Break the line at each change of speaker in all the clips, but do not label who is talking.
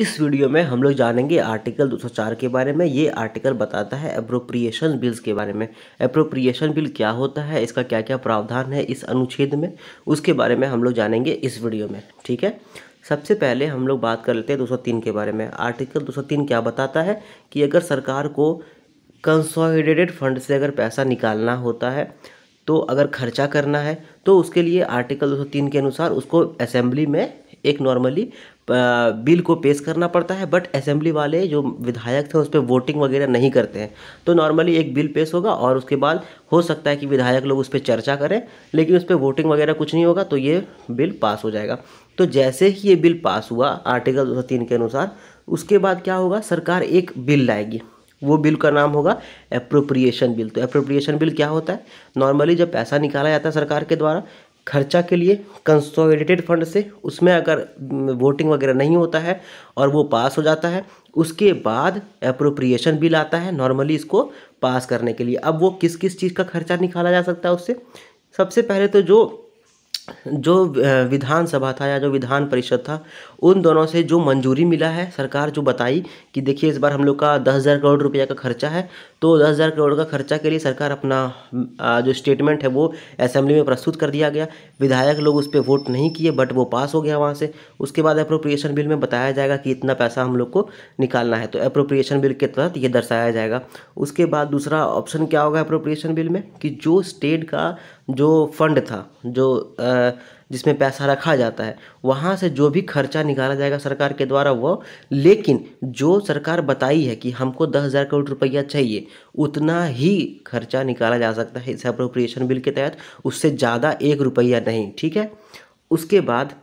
इस वीडियो में हम लोग जानेंगे आर्टिकल 204 के बारे में ये आर्टिकल बताता है अप्रोप्रिएशन बिल्स के बारे में अप्रोप्रिएशन बिल क्या होता है इसका क्या क्या प्रावधान है इस अनुच्छेद में उसके बारे में हम लोग जानेंगे इस वीडियो में ठीक है सबसे पहले हम लोग बात कर लेते हैं 203 के बारे में आर्टिकल 203 क्या बताता है कि अगर सरकार को कंसोलिडेटेड फंड से अगर पैसा निकालना होता है तो अगर खर्चा करना है तो उसके लिए आर्टिकल 203 के अनुसार उसको असेंबली में एक नॉर्मली बिल को पेश करना पड़ता है बट असेंबली वाले जो विधायक थे उस पर वोटिंग वगैरह नहीं करते हैं तो नॉर्मली एक बिल पेश होगा और उसके बाद हो सकता है कि विधायक लोग उस पर चर्चा करें लेकिन उस पर वोटिंग वगैरह कुछ नहीं होगा तो ये बिल पास हो जाएगा तो जैसे ही ये बिल पास हुआ आर्टिकल दो के अनुसार उसके बाद क्या होगा सरकार एक बिल लाएगी वो बिल का नाम होगा अप्रोप्रिएशन बिल तो अप्रोप्रिएशन बिल क्या होता है नॉर्मली जब पैसा निकाला जाता है सरकार के द्वारा खर्चा के लिए कंसोलिडेटेड फंड से उसमें अगर वोटिंग वगैरह नहीं होता है और वो पास हो जाता है उसके बाद अप्रोप्रिएशन बिल आता है नॉर्मली इसको पास करने के लिए अब वो किस किस चीज़ का खर्चा निकाला जा सकता है उससे सबसे पहले तो जो जो विधानसभा था या जो विधान परिषद था उन दोनों से जो मंजूरी मिला है सरकार जो बताई कि देखिए इस बार हम लोग का दस हज़ार करोड़ रुपया का खर्चा है तो दस हज़ार करोड़ का खर्चा के लिए सरकार अपना जो स्टेटमेंट है वो असेंबली में प्रस्तुत कर दिया गया विधायक लोग उस पर वोट नहीं किए बट वो पास हो गया वहाँ से उसके बाद अप्रोप्रिएशन बिल में बताया जाएगा कि इतना पैसा हम लोग को निकालना है तो अप्रोप्रिएशन बिल के तहत ये दर्शाया जाएगा उसके बाद दूसरा ऑप्शन क्या होगा अप्रोप्रिएशन बिल में कि जो स्टेट का जो फंड था जो आ, जिसमें पैसा रखा जाता है वहाँ से जो भी खर्चा निकाला जाएगा सरकार के द्वारा वो लेकिन जो सरकार बताई है कि हमको दस हज़ार करोड़ रुपया चाहिए उतना ही खर्चा निकाला जा सकता है इस अप्रोप्रिएशन बिल के तहत उससे ज़्यादा एक रुपया नहीं ठीक है उसके बाद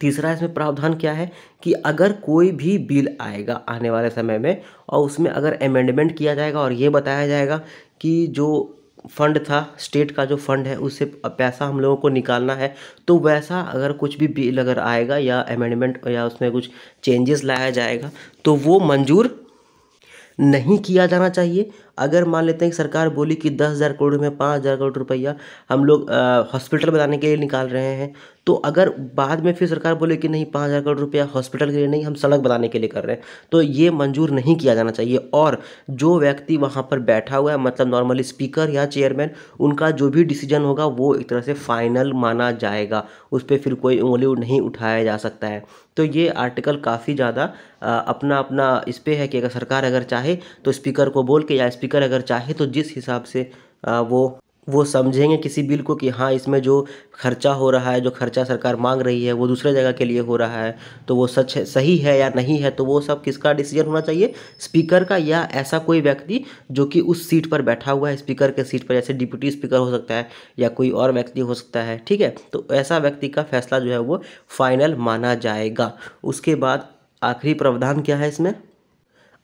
तीसरा इसमें प्रावधान क्या है कि अगर कोई भी बिल आएगा आने वाले समय में और उसमें अगर अमेंडमेंट किया जाएगा और ये बताया जाएगा कि जो फंड था स्टेट का जो फंड है उससे पैसा हम लोगों को निकालना है तो वैसा अगर कुछ भी बिल अगर आएगा या अमेंडमेंट या उसमें कुछ चेंजेस लाया जाएगा तो वो मंजूर नहीं किया जाना चाहिए अगर मान लेते हैं कि सरकार बोली कि दस हज़ार करोड़ में पाँच हज़ार करोड़ रुपया हम लोग हॉस्पिटल बनाने के लिए निकाल रहे हैं तो अगर बाद में फिर सरकार बोले कि नहीं पाँच हज़ार करोड़ रुपया हॉस्पिटल के लिए नहीं हम सड़क बनाने के लिए कर रहे हैं तो ये मंजूर नहीं किया जाना चाहिए और जो व्यक्ति वहाँ पर बैठा हुआ है मतलब नॉर्मली स्पीकर या चेयरमैन उनका जो भी डिसीजन होगा वो एक तरह से फाइनल माना जाएगा उस पर फिर कोई उंगली नहीं उठाया जा सकता है तो ये आर्टिकल काफ़ी ज़्यादा अपना अपना इस पर है कि अगर सरकार अगर चाहे तो स्पीकर को बोल के या स्पीकर अगर चाहे तो जिस हिसाब से वो वो समझेंगे किसी बिल को कि हाँ इसमें जो खर्चा हो रहा है जो खर्चा सरकार मांग रही है वो दूसरे जगह के लिए हो रहा है तो वो सच है सही है या नहीं है तो वो सब किसका डिसीजन होना चाहिए स्पीकर का या ऐसा कोई व्यक्ति जो कि उस सीट पर बैठा हुआ है स्पीकर के सीट पर जैसे डिप्यूटी स्पीकर हो सकता है या कोई और व्यक्ति हो सकता है ठीक है तो ऐसा व्यक्ति का फैसला जो है वो फाइनल माना जाएगा उसके बाद आखिरी प्रावधान क्या है इसमें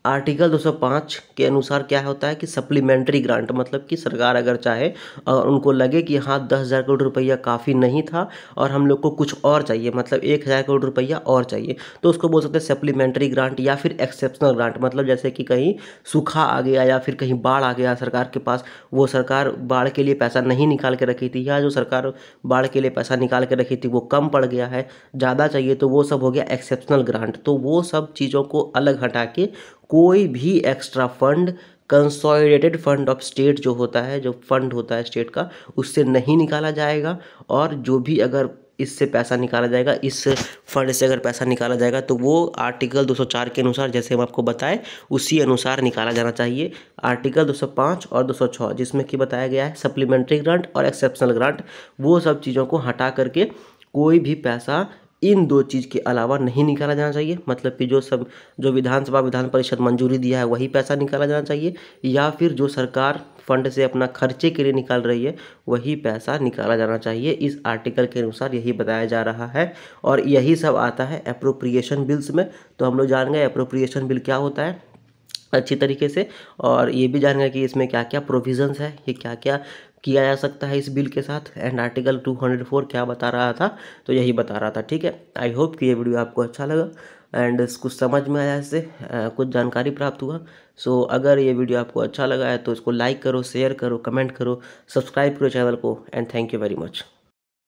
आर्टिकल 205 के अनुसार क्या होता है कि सप्लीमेंट्री ग्रांट मतलब कि सरकार अगर चाहे और उनको लगे कि हाँ दस हज़ार करोड़ रुपया काफ़ी नहीं था और हम लोग को कुछ और चाहिए मतलब एक हज़ार करोड़ रुपया और चाहिए तो उसको बोल सकते हैं सप्लीमेंट्री ग्रांट या फिर एक्सेप्शनल ग्रांट मतलब जैसे कि कहीं सूखा आ गया या फिर कहीं बाढ़ आ गया सरकार के पास वो सरकार बाढ़ के लिए पैसा नहीं निकाल के रखी थी या जो सरकार बाढ़ के लिए पैसा निकाल के रखी थी वो कम पड़ गया है ज़्यादा चाहिए तो वो सब हो गया एक्सेप्शनल ग्रांट तो वो सब चीज़ों को अलग हटा के कोई भी extra fund consolidated fund of state जो होता है जो फंड होता है स्टेट का उससे नहीं निकाला जाएगा और जो भी अगर इससे पैसा निकाला जाएगा इस फंड से अगर पैसा निकाला जाएगा तो वो आर्टिकल 204 के अनुसार जैसे हम आपको बताएं उसी अनुसार निकाला जाना चाहिए आर्टिकल 205 और 206 जिसमें कि बताया गया है सप्लीमेंट्री ग्रांट और एक्सेप्शनल ग्रांट वो सब चीज़ों को हटा करके कोई भी पैसा इन दो चीज़ के अलावा नहीं निकाला जाना चाहिए मतलब कि जो सब जो विधानसभा विधान परिषद मंजूरी दिया है वही पैसा निकाला जाना चाहिए या फिर जो सरकार फंड से अपना खर्चे के लिए निकाल रही है वही पैसा निकाला जाना चाहिए इस आर्टिकल के अनुसार यही बताया जा रहा है और यही सब आता है अप्रोप्रिएशन बिल्स में तो हम लोग जान गए अप्रोप्रिएशन बिल क्या होता है अच्छी तरीके से और ये भी जानेंगे कि इसमें क्या क्या प्रोविजंस है ये क्या क्या किया जा सकता है इस बिल के साथ एंड आर्टिकल 204 क्या बता रहा था तो यही बता रहा था ठीक है आई होप कि ये वीडियो आपको अच्छा लगा एंड कुछ समझ में आया इससे कुछ जानकारी प्राप्त हुआ सो so, अगर ये वीडियो आपको अच्छा लगा है तो इसको लाइक करो शेयर करो कमेंट करो सब्सक्राइब करो चैनल को and thank you very much